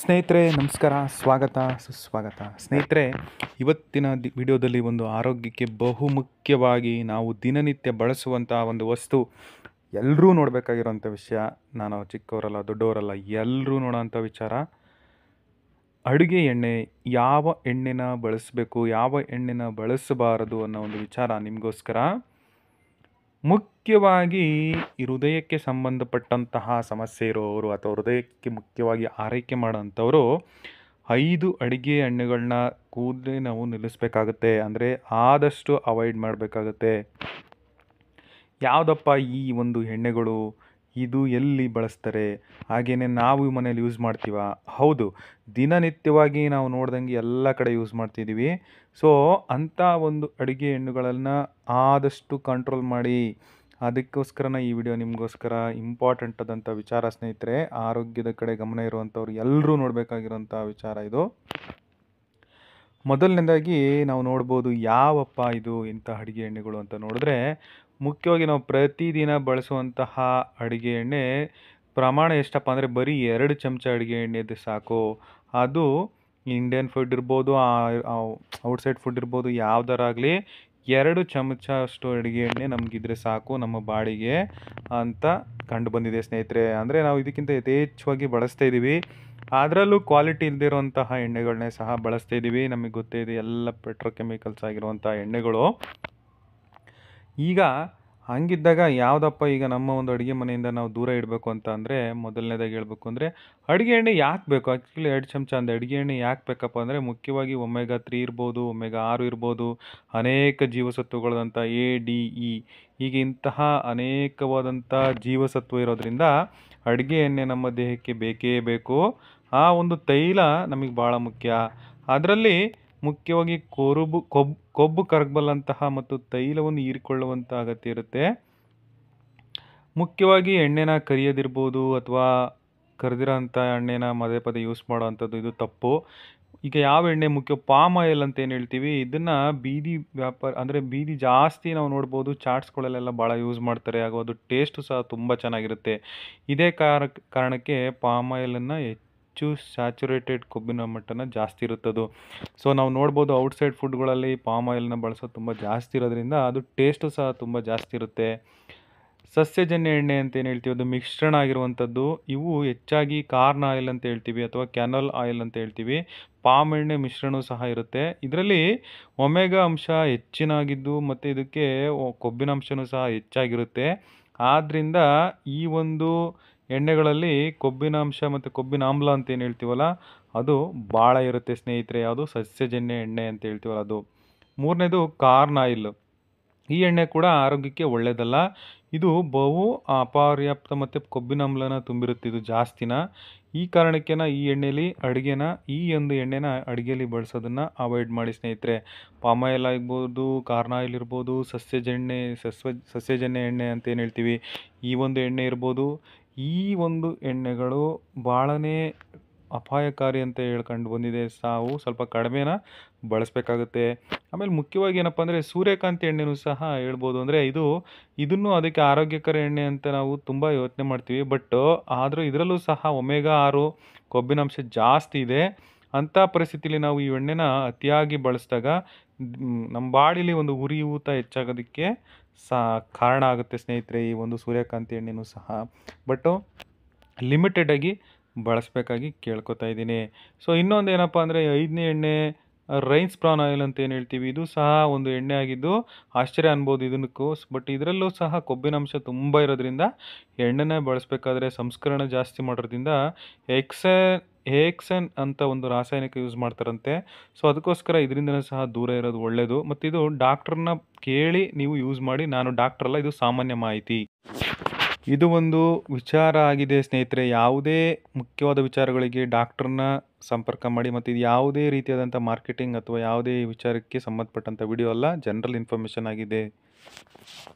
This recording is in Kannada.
ಸ್ನೇಹಿತರೆ ನಮಸ್ಕಾರ ಸ್ವಾಗತ ಸುಸ್ವಾಗತ ಸ್ನೇಹಿತರೆ ಇವತ್ತಿನ ದಿ ವಿಡಿಯೋದಲ್ಲಿ ಒಂದು ಆರೋಗ್ಯಕ್ಕೆ ಬಹುಮುಖ್ಯವಾಗಿ ನಾವು ದಿನನಿತ್ಯ ಬಳಸುವಂಥ ಒಂದು ವಸ್ತು ಎಲ್ಲರೂ ನೋಡಬೇಕಾಗಿರೋಂಥ ವಿಷಯ ನಾನು ಚಿಕ್ಕವರಲ್ಲ ದೊಡ್ಡವರಲ್ಲ ಎಲ್ಲರೂ ನೋಡೋಂಥ ವಿಚಾರ ಅಡುಗೆ ಎಣ್ಣೆ ಯಾವ ಎಣ್ಣೆನ ಬಳಸಬೇಕು ಯಾವ ಎಣ್ಣೆನ ಬಳಸಬಾರದು ಅನ್ನೋ ಒಂದು ವಿಚಾರ ನಿಮಗೋಸ್ಕರ ಮುಖ್ಯವಾಗಿ ಈ ಹೃದಯಕ್ಕೆ ಸಂಬಂಧಪಟ್ಟಂತಹ ಸಮಸ್ಯೆ ಇರೋರು ಅಥವಾ ಹೃದಯಕ್ಕೆ ಮುಖ್ಯವಾಗಿ ಆರೈಕೆ ಮಾಡೋಂಥವರು ಐದು ಅಡುಗೆ ಹಣ್ಣುಗಳನ್ನ ಕೂದಲೇ ನಾವು ನಿಲ್ಲಿಸ್ಬೇಕಾಗತ್ತೆ ಅಂದರೆ ಆದಷ್ಟು ಅವಾಯ್ಡ್ ಮಾಡಬೇಕಾಗತ್ತೆ ಯಾವುದಪ್ಪ ಈ ಒಂದು ಎಣ್ಣೆಗಳು ಇದು ಎಲ್ಲಿ ಬಳಸ್ತಾರೆ ಹಾಗೆಯೇ ನಾವು ಮನೇಲಿ ಯೂಸ್ ಮಾಡ್ತೀವ ಹೌದು ದಿನನಿತ್ಯವಾಗಿ ನಾವು ನೋಡ್ದಂಗೆ ಎಲ್ಲ ಕಡೆ ಯೂಸ್ ಮಾಡ್ತಿದ್ದೀವಿ ಸೊ ಅಂಥ ಒಂದು ಅಡುಗೆ ಎಣ್ಣುಗಳನ್ನು ಆದಷ್ಟು ಕಂಟ್ರೋಲ್ ಮಾಡಿ ಅದಕ್ಕೋಸ್ಕರನ ಈ ವಿಡಿಯೋ ನಿಮಗೋಸ್ಕರ ಇಂಪಾರ್ಟೆಂಟ್ ಆದಂಥ ವಿಚಾರ ಸ್ನೇಹಿತರೆ ಆರೋಗ್ಯದ ಕಡೆ ಗಮನ ಇರುವಂಥವ್ರು ಎಲ್ಲರೂ ನೋಡಬೇಕಾಗಿರೋಂಥ ವಿಚಾರ ಇದು ಮೊದಲನೇದಾಗಿ ನಾವು ನೋಡ್ಬೋದು ಯಾವಪ್ಪ ಇದು ಇಂಥ ಅಡುಗೆ ಎಣ್ಣೆಗಳು ಅಂತ ನೋಡಿದ್ರೆ ಮುಖ್ಯವಾಗಿ ನಾವು ಪ್ರತಿದಿನ ಬಳಸುವಂತಹ ಅಡುಗೆ ಎಣ್ಣೆ ಪ್ರಮಾಣ ಎಷ್ಟಪ್ಪ ಅಂದರೆ ಬರೀ ಎರಡು ಚಮಚ ಅಡುಗೆ ಎಣ್ಣೆದು ಸಾಕು ಅದು ಇಂಡಿಯನ್ ಫುಡ್ ಇರ್ಬೋದು ಔಟ್ಸೈಡ್ ಫುಡ್ ಇರ್ಬೋದು ಯಾವ್ದಾರಾಗಲಿ ಎರಡು ಚಮಚ ಅಷ್ಟು ಅಡುಗೆ ಎಣ್ಣೆ ನಮಗಿದ್ರೆ ಸಾಕು ನಮ್ಮ ಬಾಡಿಗೆ ಅಂತ ಕಂಡು ಬಂದಿದೆ ಸ್ನೇಹಿತರೆ ಅಂದರೆ ನಾವು ಇದಕ್ಕಿಂತ ಯಥೇಚ್ಛವಾಗಿ ಬಳಸ್ತಾ ಇದ್ದೀವಿ ಅದರಲ್ಲೂ ಕ್ವಾಲಿಟಿ ಇಲ್ಲದಿರುವಂತಹ ಎಣ್ಣೆಗಳನ್ನೇ ಸಹ ಬಳಸ್ತಾ ಇದ್ದೀವಿ ನಮಗೆ ಗೊತ್ತೇ ಇದೆ ಎಲ್ಲ ಪೆಟ್ರೋಕೆಮಿಕಲ್ಸ್ ಆಗಿರುವಂಥ ಎಣ್ಣೆಗಳು ಈಗ ಹಂಗಿದ್ದಾಗ ಯಾವುದಪ್ಪ ಈಗ ನಮ್ಮ ಒಂದು ಅಡುಗೆ ಮನೆಯಿಂದ ನಾವು ದೂರ ಇಡಬೇಕು ಅಂತ ಅಂದರೆ ಮೊದಲನೇದಾಗಿ ಹೇಳಬೇಕು ಅಂದರೆ ಅಡುಗೆ ಎಣ್ಣೆ ಯಾಕೆ ಬೇಕು ಆ್ಯಕ್ಚುಲಿ ಎರಡು ಚಮಚ ಅಂದರೆ ಅಡುಗೆ ಎಣ್ಣೆ ಯಾಕೆ ಬೇಕಪ್ಪ ಅಂದರೆ ಮುಖ್ಯವಾಗಿ ಒಮೆಗಾ ತ್ರೀ ಇರ್ಬೋದು ಒಮೆಗಾ ಆರು ಇರ್ಬೋದು ಅನೇಕ ಜೀವಸತ್ವಗಳಾದಂಥ ಎ ಡಿ ಇ ಹೀಗೆ ಇಂತಹ ಅನೇಕವಾದಂಥ ಜೀವಸತ್ವ ಇರೋದರಿಂದ ಅಡುಗೆ ಎಣ್ಣೆ ನಮ್ಮ ದೇಹಕ್ಕೆ ಬೇಕೇ ಬೇಕು ಆ ಒಂದು ತೈಲ ನಮಗೆ ಭಾಳ ಮುಖ್ಯ ಅದರಲ್ಲಿ ಮುಖ್ಯವಾಗಿ ಕೊರುಬು ಕೊಬ್ಬು ಕೊಬ್ಬು ಕರಗಬಲ್ಲಂತಹ ಮತ್ತು ತೈಲವನ್ನು ಹೀರಿಕೊಳ್ಳುವಂಥ ಅಗತ್ಯ ಇರುತ್ತೆ ಮುಖ್ಯವಾಗಿ ಎಣ್ಣೆನ ಕರಿಯೋದಿರ್ಬೋದು ಅಥವಾ ಕರೆದಿರೋಂಥ ಎಣ್ಣೆನ ಮದೇ ಪದೇ ಯೂಸ್ ಮಾಡೋವಂಥದ್ದು ಇದು ತಪ್ಪು ಈಗ ಯಾವ ಎಣ್ಣೆ ಮುಖ್ಯ ಪಾಮ್ ಆಯಿಲ್ ಅಂತ ಏನು ಹೇಳ್ತೀವಿ ಇದನ್ನು ಬೀದಿ ವ್ಯಾಪಾರ ಅಂದರೆ ಬೀದಿ ಜಾಸ್ತಿ ನಾವು ನೋಡ್ಬೋದು ಚಾಟ್ಸ್ಗಳಲ್ಲೆಲ್ಲ ಭಾಳ ಯೂಸ್ ಮಾಡ್ತಾರೆ ಹಾಗೂ ಅದು ಟೇಸ್ಟು ಸಹ ತುಂಬ ಚೆನ್ನಾಗಿರುತ್ತೆ ಇದೇ ಕಾರಣಕ್ಕೆ ಪಾಮ್ ಆಯಿಲನ್ನು ಹೆಚ್ಚು ಸ್ಯಾಚುರೇಟೆಡ್ ಕೊಬ್ಬಿನ ಮಟ್ಟನ ಜಾಸ್ತಿ ಇರುತ್ತದು ಸೊ ನಾವು ನೋಡ್ಬೋದು ಔಟ್ಸೈಡ್ ಫುಡ್ಗಳಲ್ಲಿ ಪಾಮ್ ಆಯಿಲ್ನ ಬಳಸೋದು ತುಂಬ ಜಾಸ್ತಿ ಇರೋದ್ರಿಂದ ಅದು ಟೇಸ್ಟು ಸಹ ತುಂಬ ಜಾಸ್ತಿ ಇರುತ್ತೆ ಸಸ್ಯಜನ್ಯ ಎಣ್ಣೆ ಅಂತ ಏನು ಹೇಳ್ತೀವಿ ಅದು ಮಿಶ್ರಣ ಆಗಿರುವಂಥದ್ದು ಇವು ಹೆಚ್ಚಾಗಿ ಕಾರ್ನ್ ಆಯಿಲ್ ಅಂತ ಹೇಳ್ತೀವಿ ಅಥವಾ ಕ್ಯಾನಲ್ ಆಯಿಲ್ ಅಂತ ಹೇಳ್ತೀವಿ ಪಾಮ್ ಎಣ್ಣೆ ಮಿಶ್ರಣ ಸಹ ಇರುತ್ತೆ ಇದರಲ್ಲಿ ಒಮೆಗ ಅಂಶ ಹೆಚ್ಚಿನಾಗಿದ್ದು ಮತ್ತು ಇದಕ್ಕೆ ಕೊಬ್ಬಿನ ಅಂಶನೂ ಸಹ ಹೆಚ್ಚಾಗಿರುತ್ತೆ ಆದ್ದರಿಂದ ಈ ಒಂದು ಎಣ್ಣೆಗಳಲ್ಲಿ ಕೊಬ್ಬಿನಾಂಶ ಮತ್ತು ಕೊಬ್ಬಿನ ಆಮ್ಲ ಅಂತ ಏನು ಹೇಳ್ತೀವಲ್ಲ ಅದು ಭಾಳ ಇರುತ್ತೆ ಸ್ನೇಹಿತರೆ ಯಾವುದು ಸಸ್ಯಜನ್ಯ ಎಣ್ಣೆ ಅಂತ ಹೇಳ್ತೀವಲ್ಲ ಅದು ಮೂರನೇದು ಕಾರ್ನ್ ಆಯಿಲ್ ಈ ಎಣ್ಣೆ ಕೂಡ ಆರೋಗ್ಯಕ್ಕೆ ಒಳ್ಳೆಯದಲ್ಲ ಇದು ಬಹು ಅಪರ್ಯಾಪ್ತ ಮತ್ತು ಕೊಬ್ಬಿನ ಆಮ್ಲನ ತುಂಬಿರುತ್ತೆ ಇದು ಜಾಸ್ತಿನ ಈ ಕಾರಣಕ್ಕೆನ ಈ ಎಣ್ಣೆಲಿ ಅಡುಗೆನ ಈ ಒಂದು ಎಣ್ಣೆನ ಅಡುಗೆಯಲ್ಲಿ ಬಳಸೋದನ್ನು ಅವಾಯ್ಡ್ ಮಾಡಿ ಸ್ನೇಹಿತರೆ ಪಾಮ್ ಆಯಿಲ್ ಆಗ್ಬೋದು ಕಾರ್ನ್ ಆಯಿಲ್ ಇರ್ಬೋದು ಸಸ್ಯಜನ್ಯ ಸಸ್ವ ಸಸ್ಯಜನ್ಯ ಎಣ್ಣೆ ಅಂತ ಏನು ಹೇಳ್ತೀವಿ ಈ ಒಂದು ಎಣ್ಣೆ ಇರ್ಬೋದು ಈ ಒಂದು ಎಣ್ಣೆಗಳು ಭಾಳನೇ ಅಪಾಯಕಾರಿ ಅಂತ ಹೇಳ್ಕಂಡು ಬಂದಿದೆ ಸಾವು ಸ್ವಲ್ಪ ಕಡಿಮೆನ ಬಳಸಬೇಕಾಗುತ್ತೆ ಆಮೇಲೆ ಮುಖ್ಯವಾಗಿ ಏನಪ್ಪ ಅಂದರೆ ಸೂರ್ಯಕಾಂತಿ ಎಣ್ಣೆನೂ ಸಹ ಹೇಳ್ಬೋದು ಅಂದರೆ ಇದು ಇದನ್ನು ಅದಕ್ಕೆ ಆರೋಗ್ಯಕರ ಎಣ್ಣೆ ಅಂತ ನಾವು ತುಂಬ ಯೋಚನೆ ಮಾಡ್ತೀವಿ ಬಟ್ ಆದರೂ ಇದರಲ್ಲೂ ಸಹ ಒಮೆಗಾ ಆರು ಕೊಬ್ಬಿನಾಂಶ ಜಾಸ್ತಿ ಇದೆ ಅಂಥ ಪರಿಸ್ಥಿತಿಲಿ ನಾವು ಈ ಎಣ್ಣೆನ ಅತಿಯಾಗಿ ಬಳಸಿದಾಗ ನಮ್ಮ ಬಾಡಿಲಿ ಒಂದು ಉರಿಯೂತ ಹೆಚ್ಚಾಗೋದಕ್ಕೆ ಸಹ ಕಾರಣ ಆಗುತ್ತೆ ಸ್ನೇಹಿತರೆ ಈ ಒಂದು ಸೂರ್ಯಕಾಂತಿ ಎಣ್ಣೆನೂ ಸಹ ಬಟ್ಟು ಲಿಮಿಟೆಡಾಗಿ ಬಳಸಬೇಕಾಗಿ ಕೇಳ್ಕೊತಾ ಇದ್ದೀನಿ ಸೊ ಇನ್ನೊಂದು ಏನಪ್ಪ ಅಂದರೆ ಐದನೇ ಎಣ್ಣೆ ರೈನ್ಸ್ ಪ್ರಾನ್ ಆಯಿಲ್ ಅಂತ ಏನು ಹೇಳ್ತೀವಿ ಇದು ಸಹ ಒಂದು ಎಣ್ಣೆ ಆಗಿದ್ದು ಆಶ್ಚರ್ಯ ಅನ್ಬೋದು ಇದನ್ನಕ್ಕೂ ಬಟ್ ಇದರಲ್ಲೂ ಸಹ ಕೊಬ್ಬಿನ ಅಂಶ ತುಂಬ ಇರೋದ್ರಿಂದ ಎಣ್ಣೆನೇ ಬಳಸಬೇಕಾದ್ರೆ ಸಂಸ್ಕರಣೆ ಜಾಸ್ತಿ ಮಾಡೋದ್ರಿಂದ ಎಕ್ಸ ಹೇಕ್ಸನ್ ಅಂತ ಒಂದು ರಾಸಾಯನಿಕ ಯೂಸ್ ಮಾಡ್ತಾರಂತೆ ಸೊ ಅದಕ್ಕೋಸ್ಕರ ಇದರಿಂದಲೂ ಸಹ ದೂರ ಇರೋದು ಒಳ್ಳೆಯದು ಮತ್ತು ಇದು ಡಾಕ್ಟ್ರನ್ನ ಕೇಳಿ ನೀವು ಯೂಸ್ ಮಾಡಿ ನಾನು ಡಾಕ್ಟ್ರಲ್ಲ ಇದು ಸಾಮಾನ್ಯ ಮಾಹಿತಿ ಇದು ಒಂದು ವಿಚಾರ ಆಗಿದೆ ಸ್ನೇಹಿತರೆ ಯಾವುದೇ ಮುಖ್ಯವಾದ ವಿಚಾರಗಳಿಗೆ ಡಾಕ್ಟ್ರನ್ನ ಸಂಪರ್ಕ ಮಾಡಿ ಮತ್ತು ಇದು ಯಾವುದೇ ರೀತಿಯಾದಂಥ ಮಾರ್ಕೆಟಿಂಗ್ ಅಥವಾ ಯಾವುದೇ ವಿಚಾರಕ್ಕೆ ಸಂಬಂಧಪಟ್ಟಂಥ ವಿಡಿಯೋ ಅಲ್ಲ ಜನರಲ್ ಇನ್ಫಾರ್ಮೇಷನ್ ಆಗಿದೆ